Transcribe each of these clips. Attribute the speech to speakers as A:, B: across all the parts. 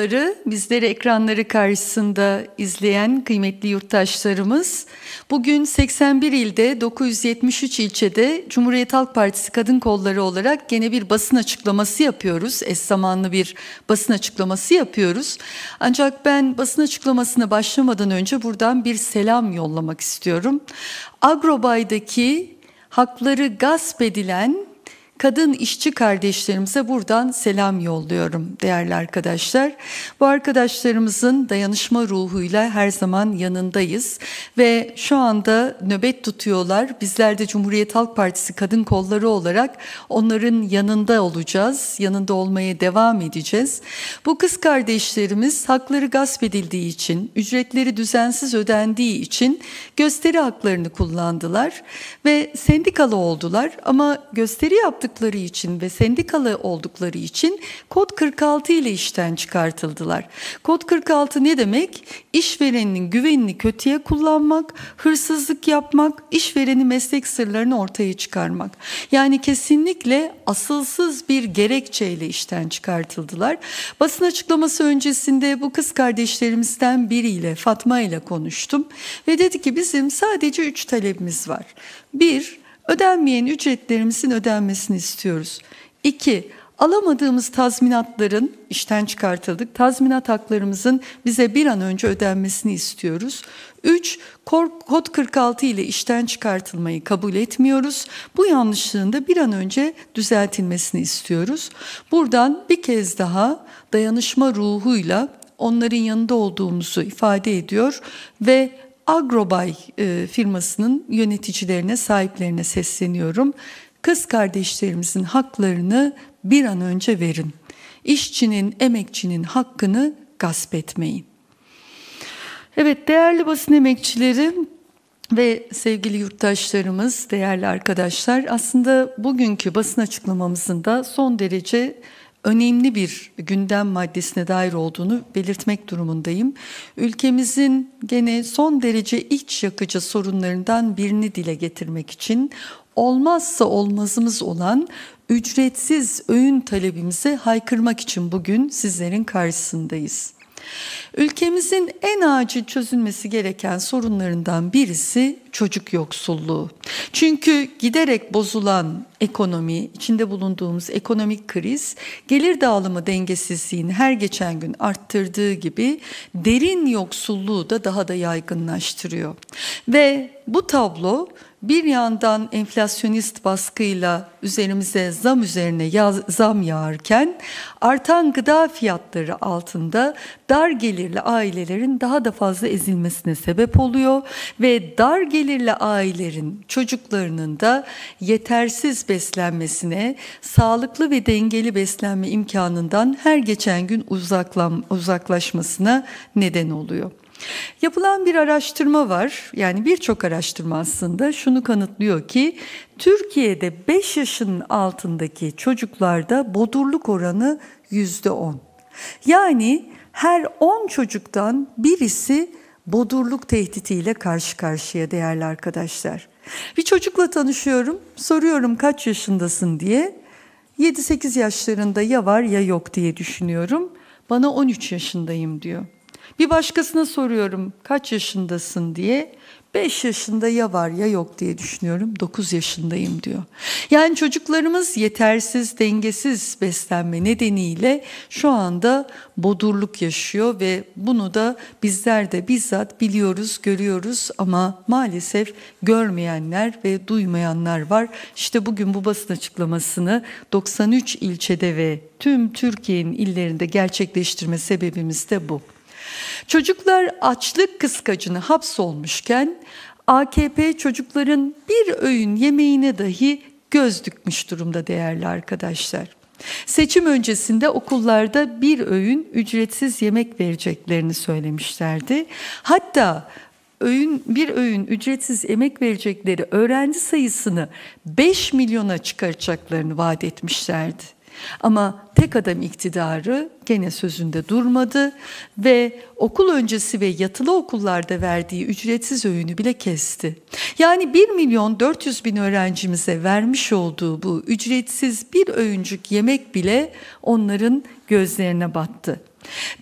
A: Ları bizleri ekranları karşısında izleyen kıymetli yurttaşlarımız bugün 81 ilde 973 ilçede Cumhuriyet Halk Partisi Kadın Kolları olarak gene bir basın açıklaması yapıyoruz. Es zamanlı bir basın açıklaması yapıyoruz. Ancak ben basın açıklamasına başlamadan önce buradan bir selam yollamak istiyorum. Agrobay'daki hakları gasp edilen kadın işçi kardeşlerimize buradan selam yolluyorum değerli arkadaşlar. Bu arkadaşlarımızın dayanışma ruhuyla her zaman yanındayız ve şu anda nöbet tutuyorlar. Bizler de Cumhuriyet Halk Partisi kadın kolları olarak onların yanında olacağız, yanında olmaya devam edeceğiz. Bu kız kardeşlerimiz hakları gasp edildiği için, ücretleri düzensiz ödendiği için gösteri haklarını kullandılar ve sendikalı oldular ama gösteri yaptık yaptıkları için ve sendikalı oldukları için kod 46 ile işten çıkartıldılar. Kod 46 ne demek? İşverenin güvenini kötüye kullanmak, hırsızlık yapmak, işvereni meslek sırlarını ortaya çıkarmak. Yani kesinlikle asılsız bir gerekçeyle işten çıkartıldılar. Basın açıklaması öncesinde bu kız kardeşlerimizden biriyle Fatma ile konuştum ve dedi ki bizim sadece üç talebimiz var. Bir, Ödenmeyen ücretlerimizin ödenmesini istiyoruz. 2. Alamadığımız tazminatların işten çıkartıldık. Tazminat haklarımızın bize bir an önce ödenmesini istiyoruz. 3. Kod 46 ile işten çıkartılmayı kabul etmiyoruz. Bu yanlışlığın da bir an önce düzeltilmesini istiyoruz. Buradan bir kez daha dayanışma ruhuyla onların yanında olduğumuzu ifade ediyor ve Agrobay e, firmasının yöneticilerine, sahiplerine sesleniyorum. Kız kardeşlerimizin haklarını bir an önce verin. İşçinin, emekçinin hakkını gasp etmeyin. Evet değerli basın emekçileri ve sevgili yurttaşlarımız, değerli arkadaşlar aslında bugünkü basın açıklamamızın da son derece önemli bir gündem maddesine dair olduğunu belirtmek durumundayım. Ülkemizin gene son derece iç yakıcı sorunlarından birini dile getirmek için olmazsa olmazımız olan ücretsiz öğün talebimizi haykırmak için bugün sizlerin karşısındayız. Ülkemizin en acil çözülmesi gereken sorunlarından birisi çocuk yoksulluğu. Çünkü giderek bozulan ekonomi, içinde bulunduğumuz ekonomik kriz, gelir dağılımı dengesizliğini her geçen gün arttırdığı gibi derin yoksulluğu da daha da yaygınlaştırıyor. Ve bu tablo bir yandan enflasyonist baskıyla üzerimize zam üzerine yaz, zam yağarken artan gıda fiyatları altında dar gelirli ailelerin daha da fazla ezilmesine sebep oluyor ve dar gelirli ailelerin çocuklarının da yetersiz beslenmesine, sağlıklı ve dengeli beslenme imkanından her geçen gün uzaklaşmasına neden oluyor. Yapılan bir araştırma var. Yani birçok araştırma aslında şunu kanıtlıyor ki Türkiye'de 5 yaşın altındaki çocuklarda bodurluk oranı %10. Yani her 10 çocuktan birisi bodurluk tehditiyle karşı karşıya değerli arkadaşlar. Bir çocukla tanışıyorum, soruyorum kaç yaşındasın diye. 7-8 yaşlarında ya var ya yok diye düşünüyorum. Bana 13 yaşındayım diyor. Bir başkasına soruyorum kaç yaşındasın diye. 5 yaşında ya var ya yok diye düşünüyorum. 9 yaşındayım diyor. Yani çocuklarımız yetersiz, dengesiz beslenme nedeniyle şu anda bodurluk yaşıyor ve bunu da bizler de bizzat biliyoruz, görüyoruz ama maalesef görmeyenler ve duymayanlar var. İşte bugün bu basın açıklamasını 93 ilçede ve tüm Türkiye'nin illerinde gerçekleştirme sebebimiz de bu. Çocuklar açlık kıskacına hapsolmuşken AKP çocukların bir öğün yemeğine dahi göz dikmiş durumda değerli arkadaşlar. Seçim öncesinde okullarda bir öğün ücretsiz yemek vereceklerini söylemişlerdi. Hatta öğün bir öğün ücretsiz emek verecekleri öğrenci sayısını 5 milyona çıkaracaklarını vaat etmişlerdi. Ama tek adam iktidarı gene sözünde durmadı ve okul öncesi ve yatılı okullarda verdiği ücretsiz öğünü bile kesti. Yani 1 milyon 400 bin öğrencimize vermiş olduğu bu ücretsiz bir öğüncük yemek bile onların gözlerine battı.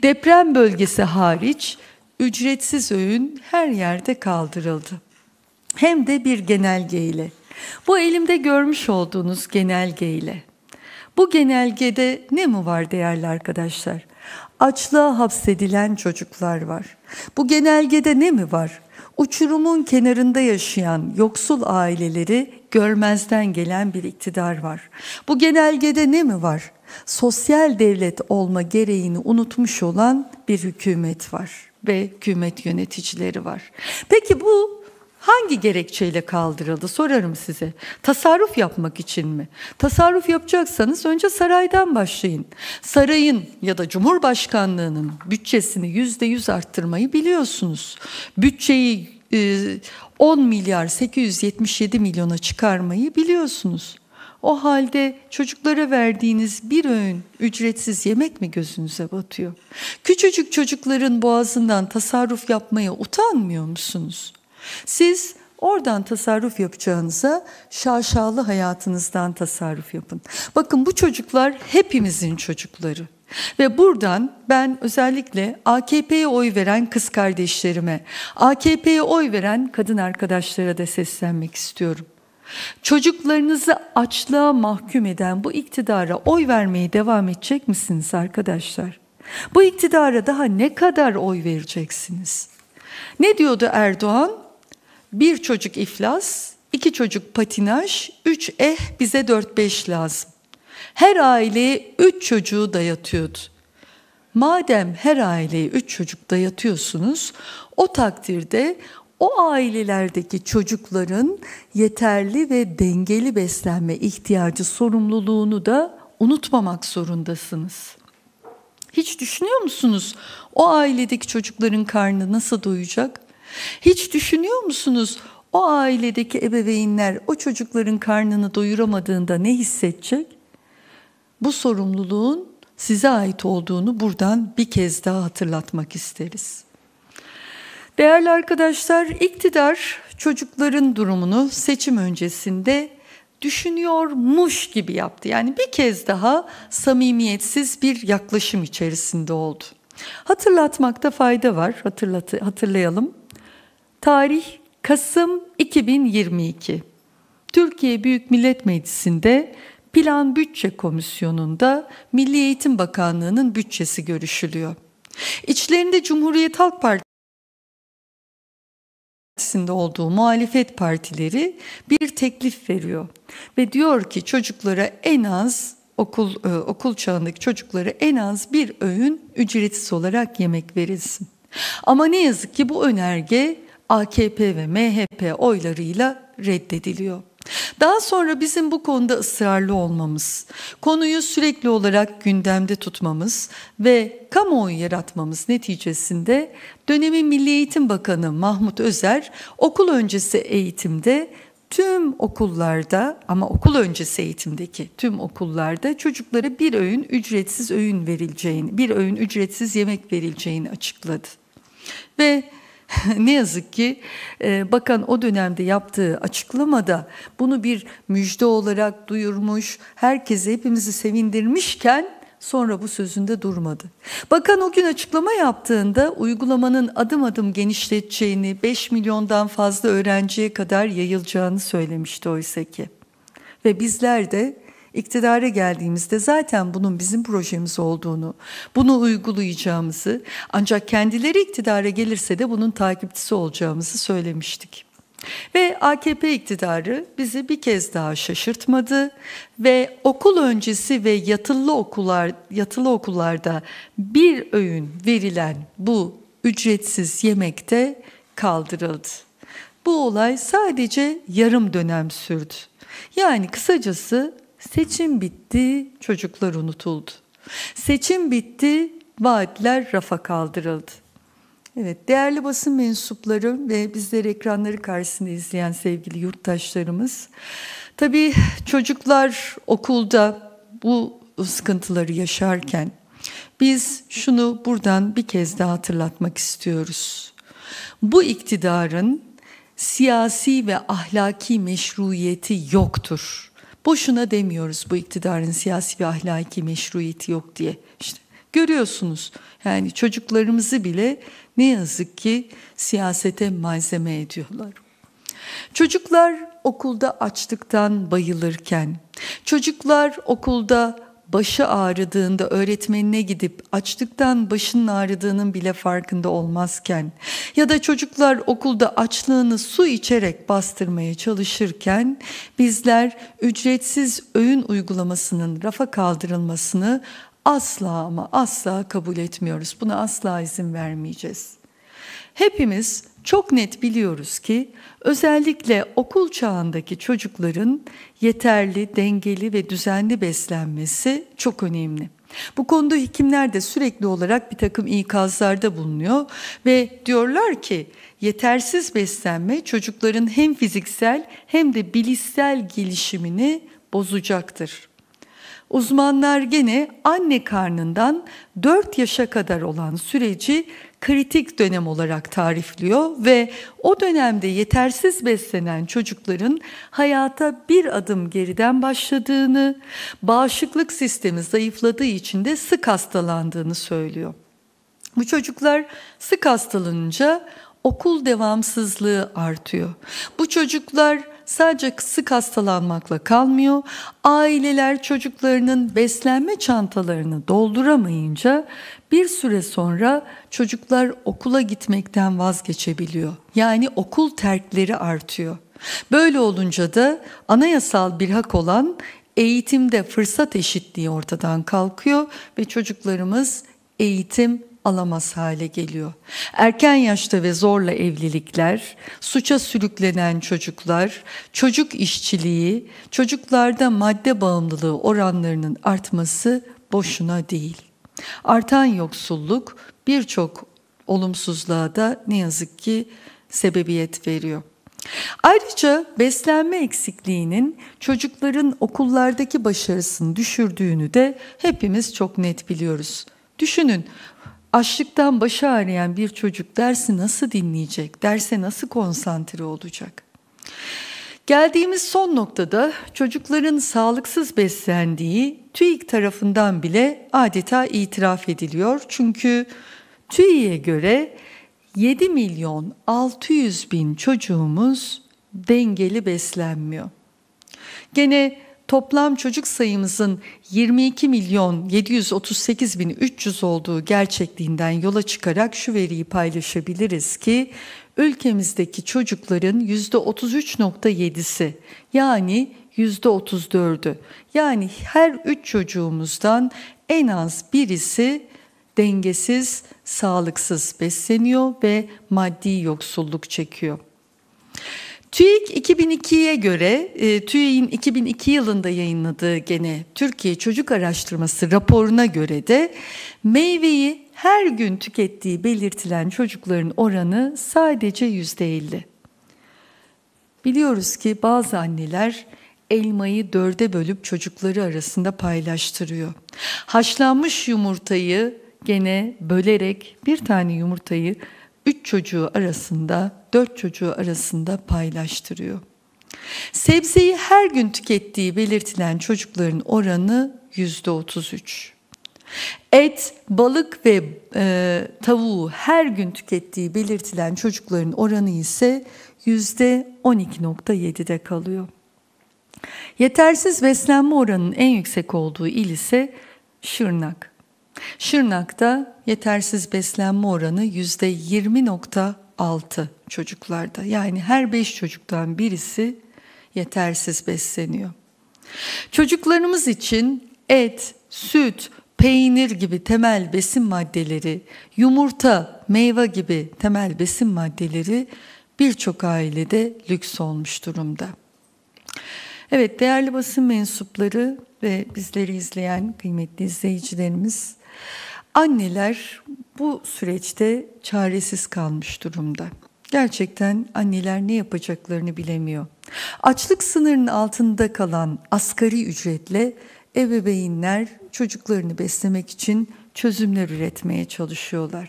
A: Deprem bölgesi hariç ücretsiz öğün her yerde kaldırıldı. Hem de bir genelge ile. Bu elimde görmüş olduğunuz genelge ile. Bu genelgede ne mi var değerli arkadaşlar? Açlığa hapsedilen çocuklar var. Bu genelgede ne mi var? Uçurumun kenarında yaşayan yoksul aileleri görmezden gelen bir iktidar var. Bu genelgede ne mi var? Sosyal devlet olma gereğini unutmuş olan bir hükümet var ve hükümet yöneticileri var. Peki bu hangi gerekçeyle kaldırıldı sorarım size. Tasarruf yapmak için mi? Tasarruf yapacaksanız önce saraydan başlayın. Sarayın ya da Cumhurbaşkanlığının bütçesini yüzde yüz arttırmayı biliyorsunuz. Bütçeyi 10 e, milyar 877 milyona çıkarmayı biliyorsunuz. O halde çocuklara verdiğiniz bir öğün ücretsiz yemek mi gözünüze batıyor? Küçücük çocukların boğazından tasarruf yapmaya utanmıyor musunuz? Siz Oradan tasarruf yapacağınıza şaşalı hayatınızdan tasarruf yapın. Bakın bu çocuklar hepimizin çocukları. Ve buradan ben özellikle AKP'ye oy veren kız kardeşlerime, AKP'ye oy veren kadın arkadaşlara da seslenmek istiyorum. Çocuklarınızı açlığa mahkum eden bu iktidara oy vermeye devam edecek misiniz arkadaşlar? Bu iktidara daha ne kadar oy vereceksiniz? Ne diyordu Erdoğan? Bir çocuk iflas, iki çocuk patinaj, üç eh bize dört beş lazım. Her aileye üç çocuğu dayatıyordu. Madem her aileye üç çocuk dayatıyorsunuz, o takdirde o ailelerdeki çocukların yeterli ve dengeli beslenme ihtiyacı sorumluluğunu da unutmamak zorundasınız. Hiç düşünüyor musunuz? O ailedeki çocukların karnı nasıl doyacak? Hiç düşünüyor musunuz o ailedeki ebeveynler o çocukların karnını doyuramadığında ne hissedecek? Bu sorumluluğun size ait olduğunu buradan bir kez daha hatırlatmak isteriz. Değerli arkadaşlar, iktidar çocukların durumunu seçim öncesinde düşünüyormuş gibi yaptı. Yani bir kez daha samimiyetsiz bir yaklaşım içerisinde oldu. Hatırlatmakta fayda var, Hatırlat hatırlayalım. Tarih Kasım 2022. Türkiye Büyük Millet Meclisi'nde Plan Bütçe Komisyonu'nda Milli Eğitim Bakanlığı'nın bütçesi görüşülüyor. İçlerinde Cumhuriyet Halk Partisi'nde olduğu muhalefet partileri bir teklif veriyor ve diyor ki çocuklara en az okul e, okul çağındaki çocuklara en az bir öğün ücretsiz olarak yemek verilsin. Ama ne yazık ki bu önerge AKP ve MHP oylarıyla reddediliyor. Daha sonra bizim bu konuda ısrarlı olmamız, konuyu sürekli olarak gündemde tutmamız ve kamuoyu yaratmamız neticesinde dönemin Milli Eğitim Bakanı Mahmut Özer okul öncesi eğitimde tüm okullarda ama okul öncesi eğitimdeki tüm okullarda çocuklara bir öğün ücretsiz öğün verileceğini, bir öğün ücretsiz yemek verileceğini açıkladı. Ve ne yazık ki e, bakan o dönemde yaptığı açıklamada bunu bir müjde olarak duyurmuş, herkese hepimizi sevindirmişken sonra bu sözünde durmadı. Bakan o gün açıklama yaptığında uygulamanın adım adım genişleteceğini, 5 milyondan fazla öğrenciye kadar yayılacağını söylemişti oysa ki. Ve bizler de iktidara geldiğimizde zaten bunun bizim projemiz olduğunu, bunu uygulayacağımızı ancak kendileri iktidara gelirse de bunun takipçisi olacağımızı söylemiştik. Ve AKP iktidarı bizi bir kez daha şaşırtmadı ve okul öncesi ve yatılı okullar yatılı okullarda bir öğün verilen bu ücretsiz yemekte kaldırıldı. Bu olay sadece yarım dönem sürdü. Yani kısacası Seçim bitti, çocuklar unutuldu. Seçim bitti, vaatler rafa kaldırıldı. Evet, değerli basın mensupları ve bizleri ekranları karşısında izleyen sevgili yurttaşlarımız. Tabii çocuklar okulda bu sıkıntıları yaşarken biz şunu buradan bir kez daha hatırlatmak istiyoruz. Bu iktidarın siyasi ve ahlaki meşruiyeti yoktur. Boşuna demiyoruz bu iktidarın siyasi ve ahlaki meşruiyeti yok diye. İşte görüyorsunuz yani çocuklarımızı bile ne yazık ki siyasete malzeme ediyorlar. Çocuklar okulda açlıktan bayılırken, çocuklar okulda başı ağrıdığında öğretmenine gidip açlıktan başının ağrıdığının bile farkında olmazken ya da çocuklar okulda açlığını su içerek bastırmaya çalışırken bizler ücretsiz öğün uygulamasının rafa kaldırılmasını asla ama asla kabul etmiyoruz. Buna asla izin vermeyeceğiz. Hepimiz çok net biliyoruz ki özellikle okul çağındaki çocukların yeterli, dengeli ve düzenli beslenmesi çok önemli. Bu konuda hekimler de sürekli olarak bir takım ikazlarda bulunuyor ve diyorlar ki yetersiz beslenme çocukların hem fiziksel hem de bilişsel gelişimini bozacaktır. Uzmanlar gene anne karnından 4 yaşa kadar olan süreci kritik dönem olarak tarifliyor ve o dönemde yetersiz beslenen çocukların hayata bir adım geriden başladığını, bağışıklık sistemi zayıfladığı için de sık hastalandığını söylüyor. Bu çocuklar sık hastalanınca okul devamsızlığı artıyor. Bu çocuklar sadece sık hastalanmakla kalmıyor. Aileler çocuklarının beslenme çantalarını dolduramayınca bir süre sonra çocuklar okula gitmekten vazgeçebiliyor. Yani okul terkleri artıyor. Böyle olunca da anayasal bir hak olan eğitimde fırsat eşitliği ortadan kalkıyor ve çocuklarımız eğitim alamaz hale geliyor. Erken yaşta ve zorla evlilikler, suça sürüklenen çocuklar, çocuk işçiliği, çocuklarda madde bağımlılığı oranlarının artması boşuna değil. Artan yoksulluk birçok olumsuzluğa da ne yazık ki sebebiyet veriyor. Ayrıca beslenme eksikliğinin çocukların okullardaki başarısını düşürdüğünü de hepimiz çok net biliyoruz. Düşünün açlıktan başı ağrıyan bir çocuk dersi nasıl dinleyecek, derse nasıl konsantre olacak? Geldiğimiz son noktada çocukların sağlıksız beslendiği TÜİK tarafından bile adeta itiraf ediliyor. Çünkü TÜİK'e göre 7 milyon 600 bin çocuğumuz dengeli beslenmiyor. Gene toplam çocuk sayımızın 22 milyon 738 bin 300 olduğu gerçekliğinden yola çıkarak şu veriyi paylaşabiliriz ki ülkemizdeki çocukların %33.7'si yani %34'ü yani her 3 çocuğumuzdan en az birisi dengesiz, sağlıksız besleniyor ve maddi yoksulluk çekiyor. TÜİK 2002'ye göre e, TÜİK'in 2002 yılında yayınladığı gene Türkiye Çocuk Araştırması raporuna göre de meyveyi her gün tükettiği belirtilen çocukların oranı sadece yüzde elli. Biliyoruz ki bazı anneler elmayı dörde bölüp çocukları arasında paylaştırıyor. Haşlanmış yumurtayı gene bölerek bir tane yumurtayı üç çocuğu arasında, dört çocuğu arasında paylaştırıyor. Sebzeyi her gün tükettiği belirtilen çocukların oranı yüzde otuz üç. Et, balık ve e, tavuğu her gün tükettiği belirtilen çocukların oranı ise yüzde on iki nokta yedide kalıyor. Yetersiz beslenme oranının en yüksek olduğu il ise Şırnak. Şırnak'ta yetersiz beslenme oranı yüzde 20.6 çocuklarda. Yani her 5 çocuktan birisi yetersiz besleniyor. Çocuklarımız için et, süt, peynir gibi temel besin maddeleri, yumurta, meyve gibi temel besin maddeleri birçok ailede lüks olmuş durumda. Evet değerli basın mensupları ve bizleri izleyen kıymetli izleyicilerimiz Anneler bu süreçte çaresiz kalmış durumda. Gerçekten anneler ne yapacaklarını bilemiyor. Açlık sınırının altında kalan asgari ücretle ebeveynler çocuklarını beslemek için çözümler üretmeye çalışıyorlar.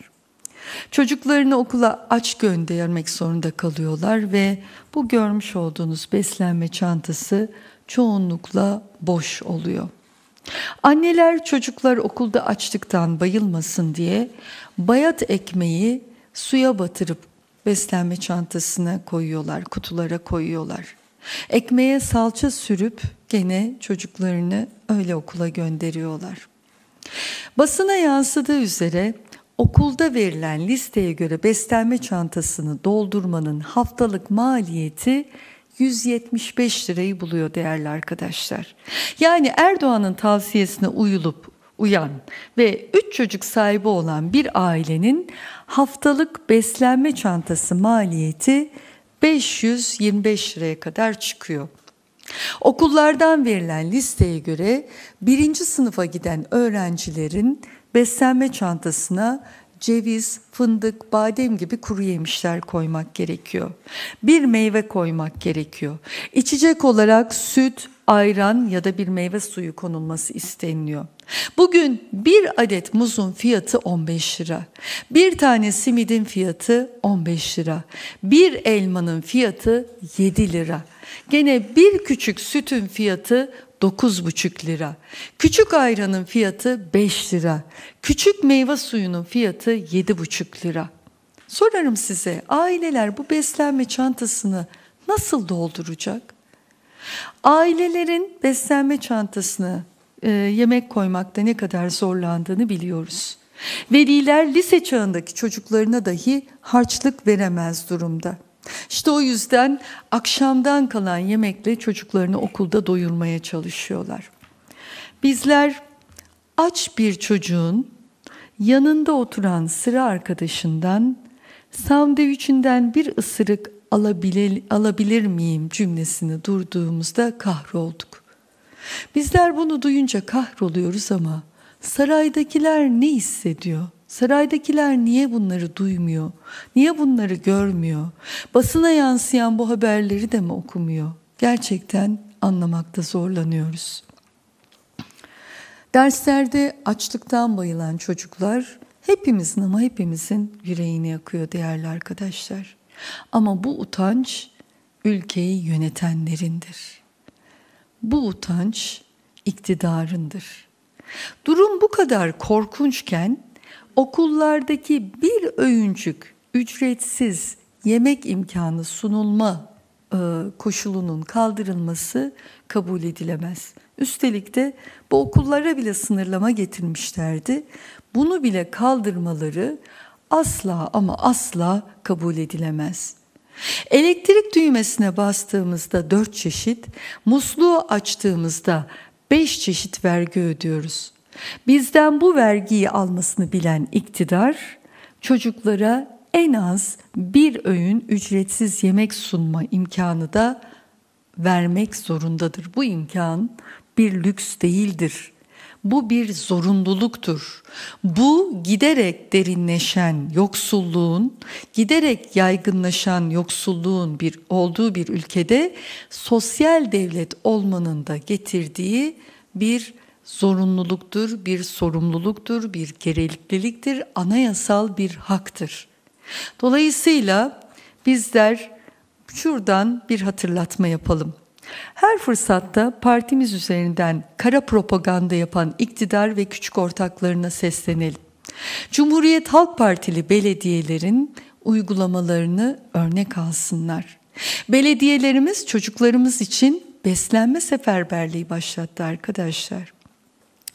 A: Çocuklarını okula aç göndermek zorunda kalıyorlar ve bu görmüş olduğunuz beslenme çantası çoğunlukla boş oluyor. Anneler çocuklar okulda açlıktan bayılmasın diye bayat ekmeği suya batırıp beslenme çantasına koyuyorlar, kutulara koyuyorlar. Ekmeğe salça sürüp gene çocuklarını öyle okula gönderiyorlar. Basına yansıdığı üzere okulda verilen listeye göre beslenme çantasını doldurmanın haftalık maliyeti 175 lirayı buluyor değerli arkadaşlar. Yani Erdoğan'ın tavsiyesine uyulup uyan ve 3 çocuk sahibi olan bir ailenin haftalık beslenme çantası maliyeti 525 liraya kadar çıkıyor. Okullardan verilen listeye göre birinci sınıfa giden öğrencilerin beslenme çantasına ceviz, fındık, badem gibi kuru yemişler koymak gerekiyor. Bir meyve koymak gerekiyor. İçecek olarak süt, ayran ya da bir meyve suyu konulması isteniliyor. Bugün bir adet muzun fiyatı 15 lira. Bir tane simidin fiyatı 15 lira. Bir elmanın fiyatı 7 lira. Gene bir küçük sütün fiyatı 9,5 lira. Küçük ayranın fiyatı 5 lira. Küçük meyve suyunun fiyatı 7,5 lira. Sorarım size aileler bu beslenme çantasını nasıl dolduracak? Ailelerin beslenme çantasını e, yemek koymakta ne kadar zorlandığını biliyoruz. Veliler lise çağındaki çocuklarına dahi harçlık veremez durumda. İşte o yüzden akşamdan kalan yemekle çocuklarını okulda doyurmaya çalışıyorlar. Bizler aç bir çocuğun yanında oturan sıra arkadaşından sandviçinden bir ısırık alabilir, alabilir miyim cümlesini durduğumuzda kahrolduk. Bizler bunu duyunca kahroluyoruz ama saraydakiler ne hissediyor? Saraydakiler niye bunları duymuyor? Niye bunları görmüyor? Basına yansıyan bu haberleri de mi okumuyor? Gerçekten anlamakta zorlanıyoruz. Derslerde açlıktan bayılan çocuklar hepimizin ama hepimizin yüreğini yakıyor değerli arkadaşlar. Ama bu utanç ülkeyi yönetenlerindir. Bu utanç iktidarındır. Durum bu kadar korkunçken okullardaki bir öğüncük ücretsiz yemek imkanı sunulma e, koşulunun kaldırılması kabul edilemez. Üstelik de bu okullara bile sınırlama getirmişlerdi. Bunu bile kaldırmaları asla ama asla kabul edilemez. Elektrik düğmesine bastığımızda dört çeşit, musluğu açtığımızda beş çeşit vergi ödüyoruz. Bizden bu vergiyi almasını bilen iktidar çocuklara en az bir öğün ücretsiz yemek sunma imkanı da vermek zorundadır. Bu imkan bir lüks değildir. Bu bir zorunluluktur. Bu giderek derinleşen yoksulluğun, giderek yaygınlaşan yoksulluğun bir olduğu bir ülkede sosyal devlet olmanın da getirdiği bir zorunluluktur, bir sorumluluktur, bir gerekliliktir, anayasal bir haktır. Dolayısıyla bizler şuradan bir hatırlatma yapalım. Her fırsatta partimiz üzerinden kara propaganda yapan iktidar ve küçük ortaklarına seslenelim. Cumhuriyet Halk Partili belediyelerin uygulamalarını örnek alsınlar. Belediyelerimiz çocuklarımız için beslenme seferberliği başlattı arkadaşlar.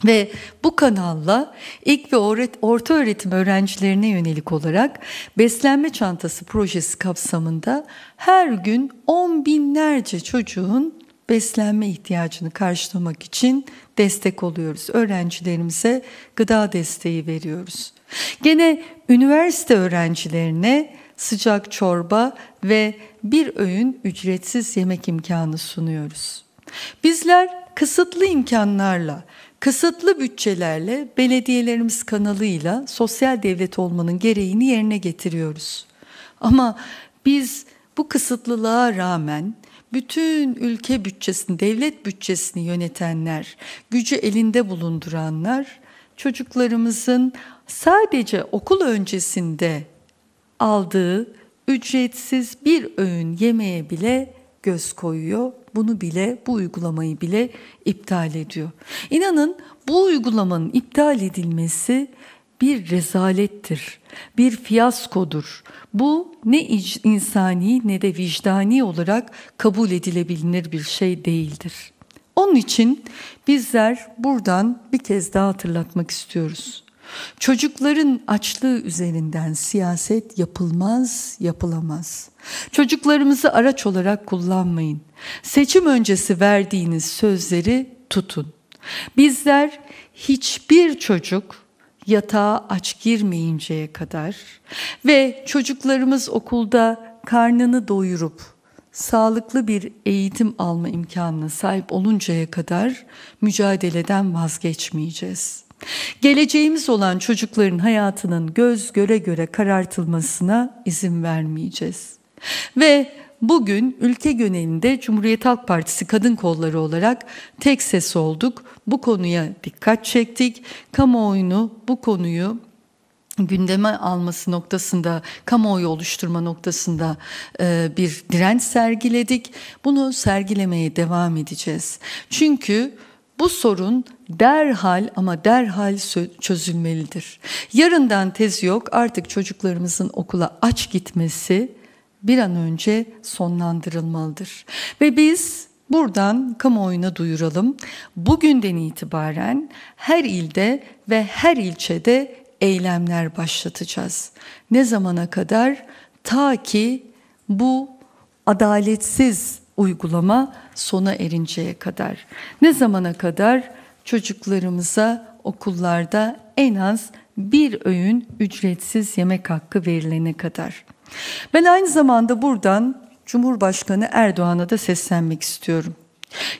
A: Ve bu kanalla ilk ve orta öğretim öğrencilerine yönelik olarak beslenme çantası projesi kapsamında her gün on binlerce çocuğun beslenme ihtiyacını karşılamak için destek oluyoruz. Öğrencilerimize gıda desteği veriyoruz. Gene üniversite öğrencilerine sıcak çorba ve bir öğün ücretsiz yemek imkanı sunuyoruz. Bizler kısıtlı imkanlarla Kısıtlı bütçelerle belediyelerimiz kanalıyla sosyal devlet olmanın gereğini yerine getiriyoruz. Ama biz bu kısıtlılığa rağmen bütün ülke bütçesini, devlet bütçesini yönetenler, gücü elinde bulunduranlar çocuklarımızın sadece okul öncesinde aldığı ücretsiz bir öğün yemeye bile göz koyuyor. Bunu bile bu uygulamayı bile iptal ediyor. İnanın bu uygulamanın iptal edilmesi bir rezalettir, bir fiyaskodur. Bu ne insani ne de vicdani olarak kabul edilebilir bir şey değildir. Onun için bizler buradan bir kez daha hatırlatmak istiyoruz. Çocukların açlığı üzerinden siyaset yapılmaz, yapılamaz. Çocuklarımızı araç olarak kullanmayın. Seçim öncesi verdiğiniz sözleri tutun. Bizler hiçbir çocuk yatağa aç girmeyinceye kadar ve çocuklarımız okulda karnını doyurup sağlıklı bir eğitim alma imkanına sahip oluncaya kadar mücadeleden vazgeçmeyeceğiz.'' Geleceğimiz olan çocukların hayatının göz göre göre karartılmasına izin vermeyeceğiz. Ve bugün ülke genelinde Cumhuriyet Halk Partisi kadın kolları olarak tek ses olduk. Bu konuya dikkat çektik. Kamuoyunu bu konuyu gündeme alması noktasında, kamuoyu oluşturma noktasında e, bir direnç sergiledik. Bunu sergilemeye devam edeceğiz. Çünkü bu sorun derhal ama derhal çözülmelidir. Yarından tezi yok artık çocuklarımızın okula aç gitmesi bir an önce sonlandırılmalıdır. Ve biz buradan kamuoyuna duyuralım. Bugünden itibaren her ilde ve her ilçede eylemler başlatacağız. Ne zamana kadar? Ta ki bu adaletsiz uygulama sona erinceye kadar. Ne zamana kadar? Çocuklarımıza okullarda en az bir öğün ücretsiz yemek hakkı verilene kadar. Ben aynı zamanda buradan Cumhurbaşkanı Erdoğan'a da seslenmek istiyorum.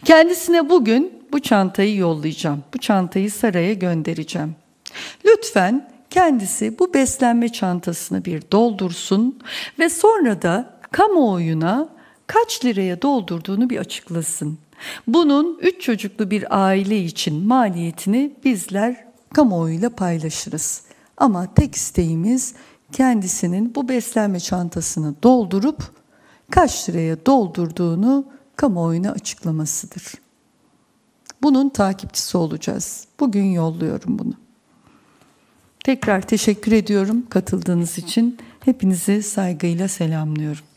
A: Kendisine bugün bu çantayı yollayacağım. Bu çantayı saraya göndereceğim. Lütfen kendisi bu beslenme çantasını bir doldursun ve sonra da kamuoyuna kaç liraya doldurduğunu bir açıklasın. Bunun üç çocuklu bir aile için maliyetini bizler kamuoyuyla paylaşırız. Ama tek isteğimiz kendisinin bu beslenme çantasını doldurup kaç liraya doldurduğunu kamuoyuna açıklamasıdır. Bunun takipçisi olacağız. Bugün yolluyorum bunu. Tekrar teşekkür ediyorum katıldığınız için. Hepinizi saygıyla selamlıyorum.